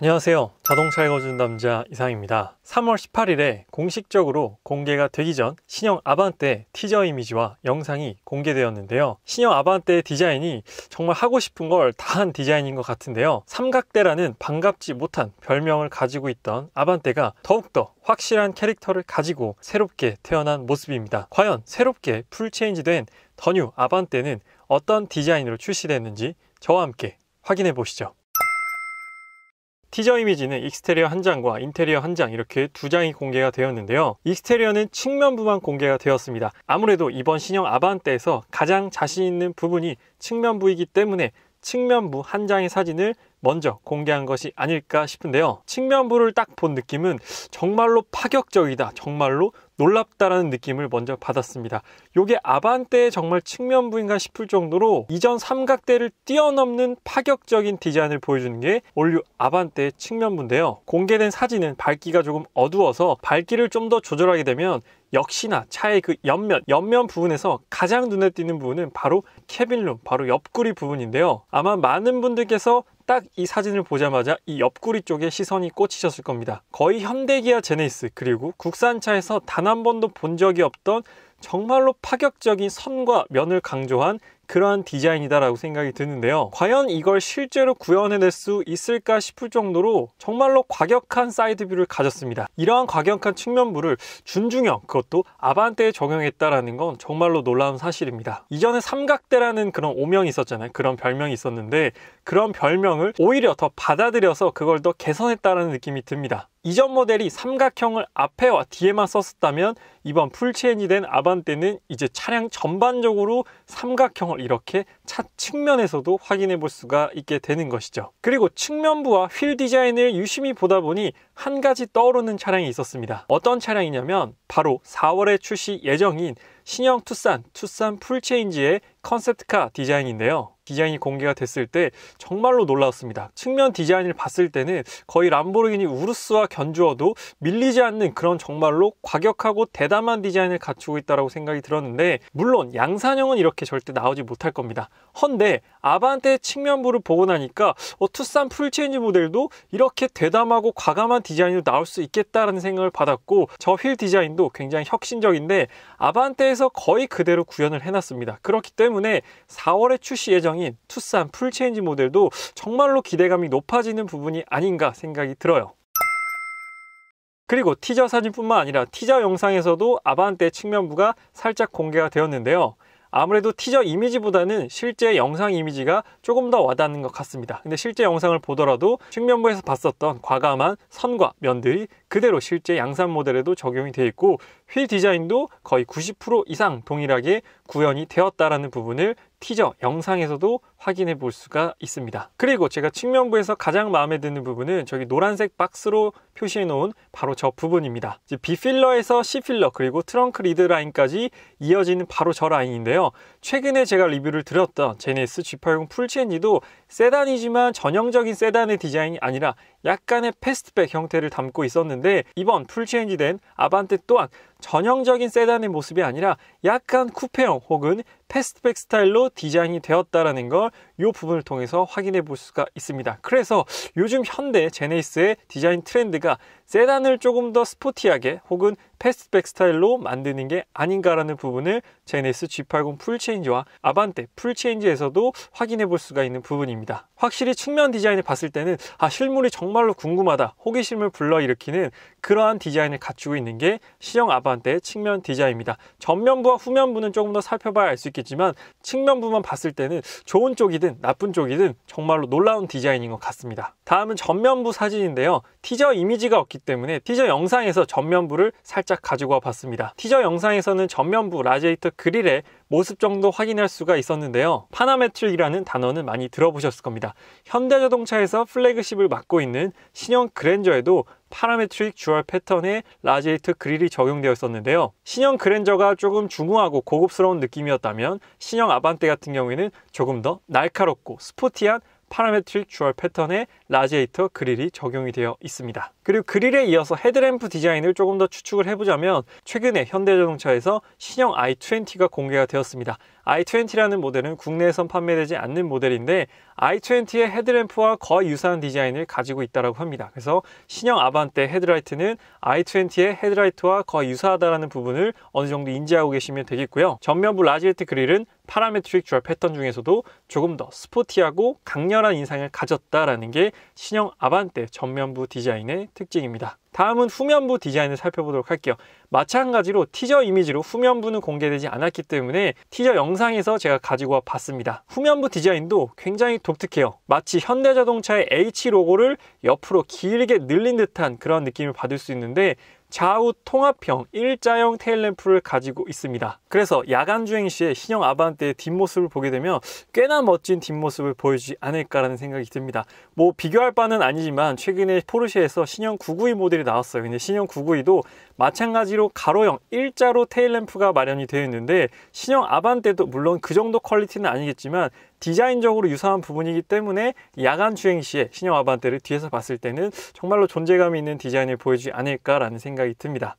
안녕하세요. 자동차 읽어주는 남자 이상입니다. 3월 18일에 공식적으로 공개가 되기 전 신형 아반떼 티저 이미지와 영상이 공개되었는데요. 신형 아반떼의 디자인이 정말 하고 싶은 걸 다 한 디자인인 것 같은데요. 삼각대라는 반갑지 못한 별명을 가지고 있던 아반떼가 더욱더 확실한 캐릭터를 가지고 새롭게 태어난 모습입니다. 과연 새롭게 풀체인지된 더 뉴 아반떼는 어떤 디자인으로 출시됐는지 저와 함께 확인해 보시죠. 티저 이미지는 익스테리어 한 장과 인테리어 한 장 이렇게 두 장이 공개가 되었는데요. 익스테리어는 측면부만 공개가 되었습니다. 아무래도 이번 신형 아반떼에서 가장 자신 있는 부분이 측면부이기 때문에 측면부 한 장의 사진을 먼저 공개한 것이 아닐까 싶은데요. 측면부를 딱 본 느낌은 정말로 파격적이다, 정말로 놀랍다라는 느낌을 먼저 받았습니다. 요게 아반떼의 정말 측면부인가 싶을 정도로 이전 삼각대를 뛰어넘는 파격적인 디자인을 보여주는 게 올류 아반떼의 측면부인데요. 공개된 사진은 밝기가 조금 어두워서 밝기를 좀 더 조절하게 되면 역시나 차의 그 옆면, 옆면 부분에서 가장 눈에 띄는 부분은 바로 캐빈룸, 바로 옆구리 부분인데요. 아마 많은 분들께서 딱이 사진을 보자마자 이 옆구리 쪽에 시선이 꽂히셨을 겁니다. 거의 현대기아 제네이스 그리고 국산차에서 단 한 번도 본 적이 없던 정말로 파격적인 선과 면을 강조한 그러한 디자인이다라고 생각이 드는데요. 과연 이걸 실제로 구현해낼 수 있을까 싶을 정도로 정말로 과격한 사이드뷰를 가졌습니다. 이러한 과격한 측면부를 준중형, 그것도 아반떼에 적용했다라는 건 정말로 놀라운 사실입니다. 이전에 삼각대라는 그런 오명이 있었잖아요. 그런 별명이 있었는데 그런 별명을 오히려 더 받아들여서 그걸 더 개선했다라는 느낌이 듭니다. 이전 모델이 삼각형을 앞에와 뒤에만 썼었다면 이번 풀체인이 된 아반떼는 이제 차량 전반적으로 삼각형을 이렇게 차 측면에서도 확인해 볼 수가 있게 되는 것이죠. 그리고 측면부와 휠 디자인을 유심히 보다 보니 한 가지 떠오르는 차량이 있었습니다. 어떤 차량이냐면 바로 4월에 출시 예정인 신형 투싼, 투싼 풀체인지의 컨셉트카 디자인인데요. 디자인이 공개가 됐을 때 정말로 놀라웠습니다. 측면 디자인을 봤을 때는 거의 람보르기니 우르스와 견주어도 밀리지 않는 그런 정말로 과격하고 대담한 디자인을 갖추고 있다고 생각이 들었는데 물론 양산형은 이렇게 절대 나오지 못할 겁니다. 헌데 아반떼의 측면부를 보고 나니까 어, 투싼 풀체인지 모델도 이렇게 대담하고 과감한 디자인으로 나올 수 있겠다라는 생각을 받았고 저 휠 디자인도 굉장히 혁신적인데 아반떼에 해서 거의 그대로 구현을 해놨습니다. 그렇기 때문에 4월에 출시 예정인 투싼 풀체인지 모델도 정말로 기대감이 높아지는 부분이 아닌가 생각이 들어요. 그리고 티저 사진뿐만 아니라 티저 영상에서도 아반떼 측면부가 살짝 공개가 되었는데요. 아무래도 티저 이미지보다는 실제 영상 이미지가 조금 더 와닿는 것 같습니다. 근데 실제 영상을 보더라도 측면부에서 봤었던 과감한 선과 면들이 그대로 실제 양산 모델에도 적용이 되어 있고 휠 디자인도 거의 90% 이상 동일하게 구현이 되었다라는 부분을 티저 영상에서도 확인해 볼 수가 있습니다 그리고 제가 측면부에서 가장 마음에 드는 부분은 저기 노란색 박스로 표시해 놓은 바로 저 부분입니다 비필러에서 C필러 그리고 트렁크 리드 라인까지 이어지는 바로 저 라인인데요 최근에 제가 리뷰를 드렸던 제네시스 G80 풀체인지도 세단이지만 전형적인 세단의 디자인이 아니라 약간의 패스트백 형태를 담고 있었는데 이번 풀체인지된 아반떼 또한 전형적인 세단의 모습이 아니라 약간 쿠페형 혹은 패스트백 스타일로 디자인이 되었다라는 걸 이 부분을 통해서 확인해 볼 수가 있습니다. 그래서 요즘 현대 제네시스의 디자인 트렌드가 세단을 조금 더 스포티하게 혹은 패스트백 스타일로 만드는 게 아닌가라는 부분을 제네스 G80 풀체인지와 아반떼 풀체인지에서도 확인해 볼 수가 있는 부분입니다. 확실히 측면 디자인을 봤을 때는 아 실물이 정말로 궁금하다 호기심을 불러일으키는 그러한 디자인을 갖추고 있는 게 시형 아반떼 측면 디자인입니다. 전면부와 후면부는 조금 더 살펴봐야 알 수 있겠지만 측면부만 봤을 때는 좋은 쪽이든 나쁜 쪽이든 정말로 놀라운 디자인인 것 같습니다. 다음은 전면부 사진인데요. 티저 이미지가 없기 때문에 티저 영상에서 전면부를 살짝 살짝 가지고 와 봤습니다. 티저 영상에서는 전면부 라지에이터 그릴의 모습 정도 확인할 수가 있었는데요. 파나메트릭이라는 단어는 많이 들어보셨을 겁니다. 현대자동차에서 플래그십을 맡고 있는 신형 그랜저에도 파라메트릭 주얼 패턴의 라지에이트 그릴이 적용되어 있었는데요. 신형 그랜저가 조금 중후하고 고급스러운 느낌이었다면 신형 아반떼 같은 경우에는 조금 더 날카롭고 스포티한 파라메트릭 주얼 패턴의 라지에이터 그릴이 적용이 되어 있습니다. 그리고 그릴에 이어서 헤드램프 디자인을 조금 더 추측을 해보자면 최근에 현대자동차에서 신형 i20가 공개가 되었습니다. i20라는 모델은 국내에선 판매되지 않는 모델인데 i20의 헤드램프와 거의 유사한 디자인을 가지고 있다고 합니다. 그래서 신형 아반떼 헤드라이트는 i20의 헤드라이트와 거의 유사하다는 부분을 어느 정도 인지하고 계시면 되겠고요. 전면부 라지에트 그릴은 파라메트릭 주얼 패턴 중에서도 조금 더 스포티하고 강렬한 인상을 가졌다라는 게 신형 아반떼 전면부 디자인의 특징입니다. 다음은 후면부 디자인을 살펴보도록 할게요. 마찬가지로 티저 이미지로 후면부는 공개되지 않았기 때문에 티저 영상에서 제가 가지고 와 봤습니다. 후면부 디자인도 굉장히 독특해요. 마치 현대자동차의 H 로고를 옆으로 길게 늘린 듯한 그런 느낌을 받을 수 있는데 좌우 통합형 일자형 테일램프를 가지고 있습니다. 그래서 야간 주행 시에 신형 아반떼의 뒷모습을 보게 되면 꽤나 멋진 뒷모습을 보여주지 않을까라는 생각이 듭니다. 뭐 비교할 바는 아니지만 최근에 포르쉐에서 신형 992 모델이 나왔어요. 근데 신형 992도 마찬가지로 가로형 일자로 테일램프가 마련이 되어 있는데 신형 아반떼도 물론 그 정도 퀄리티는 아니겠지만 디자인적으로 유사한 부분이기 때문에 야간 주행 시에 신형 아반떼를 뒤에서 봤을 때는 정말로 존재감 있는 디자인을 보여주지 않을까라는 생각이 듭니다.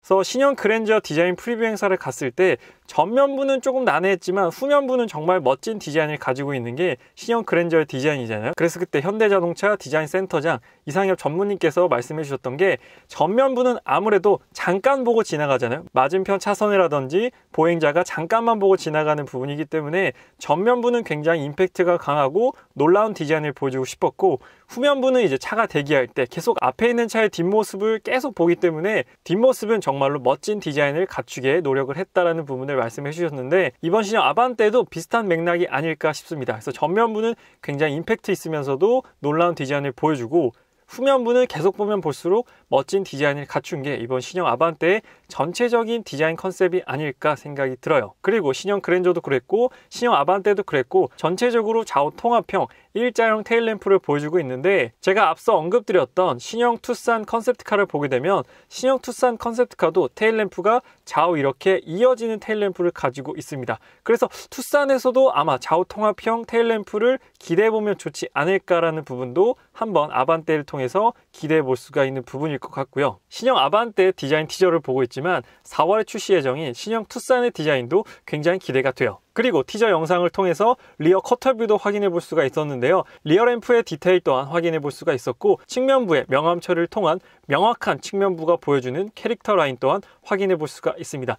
그래서 신형 그랜저 디자인 프리뷰 행사를 갔을 때 전면부는 조금 난해했지만 후면부는 정말 멋진 디자인을 가지고 있는 게 신형 그랜저의 디자인이잖아요 그래서 그때 현대자동차 디자인 센터장 이상엽 전문님께서 말씀해 주셨던 게 전면부는 아무래도 잠깐 보고 지나가잖아요 맞은편 차선이라든지 보행자가 잠깐만 보고 지나가는 부분이기 때문에 전면부는 굉장히 임팩트가 강하고 놀라운 디자인을 보여주고 싶었고 후면부는 이제 차가 대기할 때 계속 앞에 있는 차의 뒷모습을 계속 보기 때문에 뒷모습은 정말로 멋진 디자인을 갖추게 노력을 했다라는 부분을 말씀해 주셨는데 이번 시장 아반떼도 비슷한 맥락이 아닐까 싶습니다. 그래서 전면부는 굉장히 임팩트 있으면서도 놀라운 디자인을 보여주고 후면부는 계속 보면 볼수록 멋진 디자인을 갖춘 게 이번 신형 아반떼의 전체적인 디자인 컨셉이 아닐까 생각이 들어요. 그리고 신형 그랜저도 그랬고 신형 아반떼도 그랬고 전체적으로 좌우 통합형 일자형 테일램프를 보여주고 있는데 제가 앞서 언급드렸던 신형 투싼 컨셉트카를 보게 되면 신형 투싼 컨셉트카도 테일램프가 좌우 이렇게 이어지는 테일램프를 가지고 있습니다. 그래서 투싼에서도 아마 좌우 통합형 테일램프를 기대해보면 좋지 않을까라는 부분도 한번 아반떼를 통해서 기대해 볼 수가 있는 부분일 것 같고요. 신형 아반떼 디자인 티저를 보고 있지만 4월에 출시 예정인 신형 투싼의 디자인도 굉장히 기대가 돼요. 그리고 티저 영상을 통해서 리어 커터뷰도 확인해 볼 수가 있었는데요. 리어 램프의 디테일 또한 확인해 볼 수가 있었고 측면부의 명암 처리를 통한 명확한 측면부가 보여주는 캐릭터 라인 또한 확인해 볼 수가 있습니다.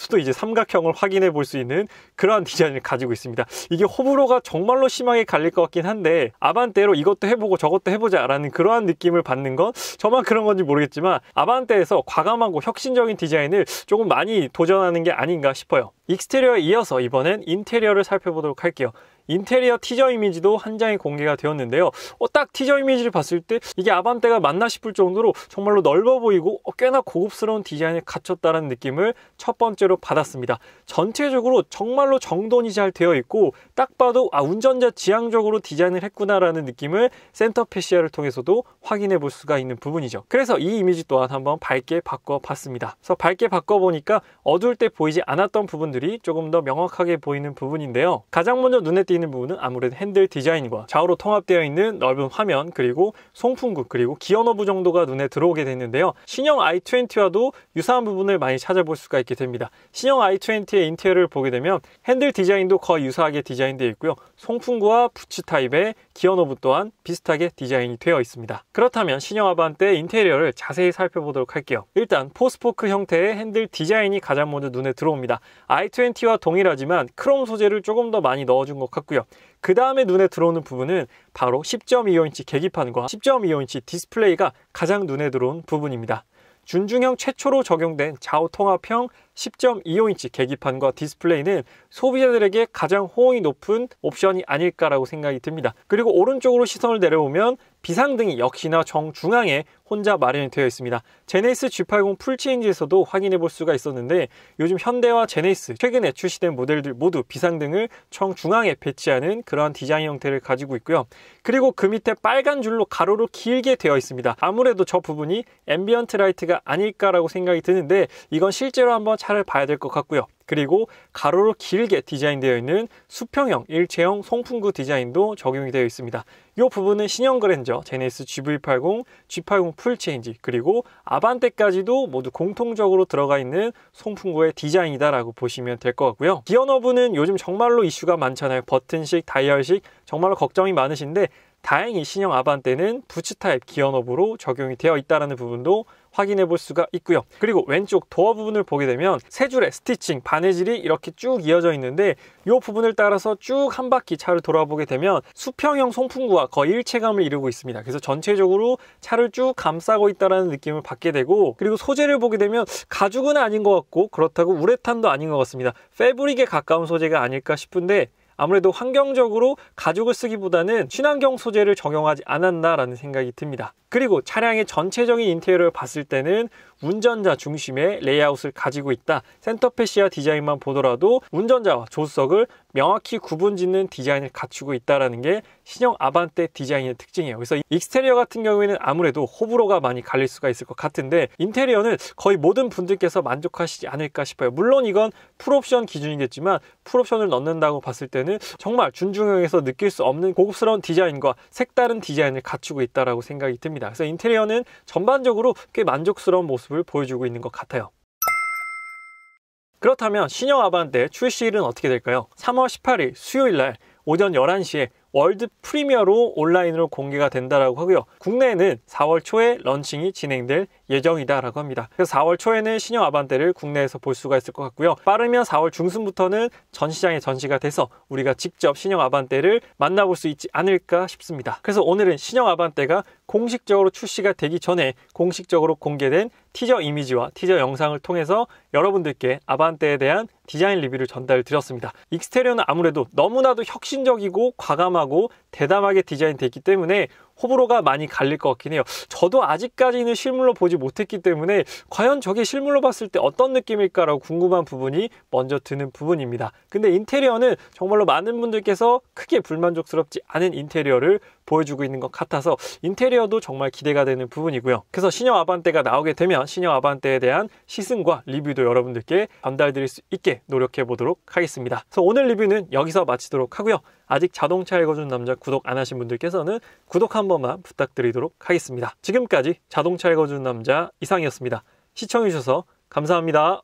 측면부에서도 이제 삼각형을 확인해 볼 수 있는 그러한 디자인을 가지고 있습니다. 이게 호불호가 정말로 심하게 갈릴 것 같긴 한데 아반떼로 이것도 해보고 저것도 해보자 라는 그러한 느낌을 받는 건 저만 그런 건지 모르겠지만 아반떼에서 과감하고 혁신적인 디자인을 조금 많이 도전하는 게 아닌가 싶어요. 익스테리어에 이어서 이번엔 인테리어를 살펴보도록 할게요. 인테리어 티저 이미지도 한 장이 공개가 되었는데요. 어, 딱 티저 이미지를 봤을 때 이게 아반떼가 맞나 싶을 정도로 정말로 넓어 보이고 어, 꽤나 고급스러운 디자인을 갖췄다는 느낌을 첫 번째로 받았습니다. 전체적으로 정말로 정돈이 잘 되어 있고 딱 봐도 아 운전자 지향적으로 디자인을 했구나라는 느낌을 센터 페시아를 통해서도 확인해 볼 수가 있는 부분이죠. 그래서 이 이미지 또한 한번 밝게 바꿔봤습니다. 그래서 밝게 바꿔보니까 어두울 때 보이지 않았던 부분들이 조금 더 명확하게 보이는 부분인데요. 가장 먼저 눈에 띄는 있는 부분은 아무래도 핸들 디자인과 좌우로 통합되어 있는 넓은 화면 그리고 송풍구 그리고 기어 너브 정도가 눈에 들어오게 됐는데요. 신형 i20와도 유사한 부분을 많이 찾아볼 수가 있게 됩니다. 신형 i20의 인테리어를 보게 되면 핸들 디자인도 거의 유사하게 디자인되어 있고요. 송풍구와 부츠 타입의 기어 노브 또한 비슷하게 디자인이 되어 있습니다. 그렇다면 신형 아반떼의 인테리어를 자세히 살펴보도록 할게요. 일단 포스포크 형태의 핸들 디자인이 가장 먼저 눈에 들어옵니다. i20와 동일하지만 크롬 소재를 조금 더 많이 넣어준 것 같고요. 그 다음에 눈에 들어오는 부분은 바로 10.25인치 계기판과 10.25인치 디스플레이가 가장 눈에 들어온 부분입니다. 준중형 최초로 적용된 좌우 통합형 10.25인치 계기판과 디스플레이는 소비자들에게 가장 호응이 높은 옵션이 아닐까라고 생각이 듭니다. 그리고 오른쪽으로 시선을 내려오면 비상등이 역시나 정중앙에 혼자 마련이 되어 있습니다. 제네시스 G80 풀체인지에서도 확인해 볼 수가 있었는데 요즘 현대와 제네시스 최근에 출시된 모델들 모두 비상등을 정중앙에 배치하는 그러한 디자인 형태를 가지고 있고요. 그리고 그 밑에 빨간 줄로 가로로 길게 되어 있습니다. 아무래도 저 부분이 앰비언트 라이트가 아닐까라고 생각이 드는데 이건 실제로 한번 차를 봐야 될 것 같고요. 그리고 가로로 길게 디자인되어 있는 수평형, 일체형 송풍구 디자인도 적용이 되어 있습니다. 이 부분은 신형 그랜저, 제네스 GV80, G80 풀체인지, 그리고 아반떼까지도 모두 공통적으로 들어가 있는 송풍구의 디자인이다라고 보시면 될 것 같고요. 기어 너브는 요즘 정말로 이슈가 많잖아요. 버튼식, 다이얼식, 정말로 걱정이 많으신데 다행히 신형 아반떼는 부츠 타입 기어너브로 적용이 되어 있다는 부분도 확인해 볼 수가 있고요 그리고 왼쪽 도어 부분을 보게 되면 세 줄의 스티칭 바느질이 이렇게 쭉 이어져 있는데 이 부분을 따라서 쭉 한 바퀴 차를 돌아보게 되면 수평형 송풍구와 거의 일체감을 이루고 있습니다 그래서 전체적으로 차를 쭉 감싸고 있다는 느낌을 받게 되고 그리고 소재를 보게 되면 가죽은 아닌 것 같고 그렇다고 우레탄도 아닌 것 같습니다 패브릭에 가까운 소재가 아닐까 싶은데 아무래도 환경적으로 가죽을 쓰기보다는 친환경 소재를 적용하지 않았나라는 생각이 듭니다. 그리고 차량의 전체적인 인테리어를 봤을 때는 운전자 중심의 레이아웃을 가지고 있다. 센터페 시아 디자인만 보더라도 운전자와 조수석을 명확히 구분짓는 디자인을 갖추고 있다라는 게 신형 아반떼 디자인의 특징이에요. 그래서 익스테리어 같은 경우에는 아무래도 호불호가 많이 갈릴 수가 있을 것 같은데 인테리어는 거의 모든 분들께서 만족하시지 않을까 싶어요. 물론 이건 풀옵션 기준이겠지만 풀옵션을 넣는다고 봤을 때는 정말 준중형에서 느낄 수 없는 고급스러운 디자인과 색다른 디자인을 갖추고 있다라고 생각이 듭니다. 합니다. 그래서 인테리어는 전반적으로 꽤 만족스러운 모습을 보여주고 있는 것 같아요. 그렇다면 신형 아반떼 출시일은 어떻게 될까요? 3월 18일 수요일날 오전 11시에 월드 프리미어로 온라인으로 공개가 된다라고 하고요. 국내에는 4월 초에 런칭이 진행될 예정이다라고 합니다. 그래서 4월 초에는 신형 아반떼를 국내에서 볼 수가 있을 것 같고요. 빠르면 4월 중순부터는 전시장에 전시가 돼서 우리가 직접 신형 아반떼를 만나볼 수 있지 않을까 싶습니다. 그래서 오늘은 신형 아반떼가 공식적으로 출시가 되기 전에 공식적으로 공개된 티저 이미지와 티저 영상을 통해서 여러분들께 아반떼에 대한 디자인 리뷰를 전달 드렸습니다. 익스테리어는 아무래도 너무나도 혁신적이고 과감하고 대담하게 디자인됐기 때문에 호불호가 많이 갈릴 것 같긴 해요. 저도 아직까지는 실물로 보지 못했기 때문에 과연 저게 실물로 봤을 때 어떤 느낌일까라고 궁금한 부분이 먼저 드는 부분입니다. 근데 인테리어는 정말로 많은 분들께서 크게 불만족스럽지 않은 인테리어를 보여주고 있는 것 같아서 인테리어도 정말 기대가 되는 부분이고요. 그래서 신형 아반떼가 나오게 되면 신형 아반떼에 대한 시승과 리뷰도 여러분들께 전달드릴 수 있게 노력해 보도록 하겠습니다. 그래서 오늘 리뷰는 여기서 마치도록 하고요. 아직 자동차 읽어준 남자 구독 안 하신 분들께서는 구독 한 번만 부탁드리도록 하겠습니다. 지금까지 자동차 읽어준 남자 이상이었습니다. 시청해주셔서 감사합니다.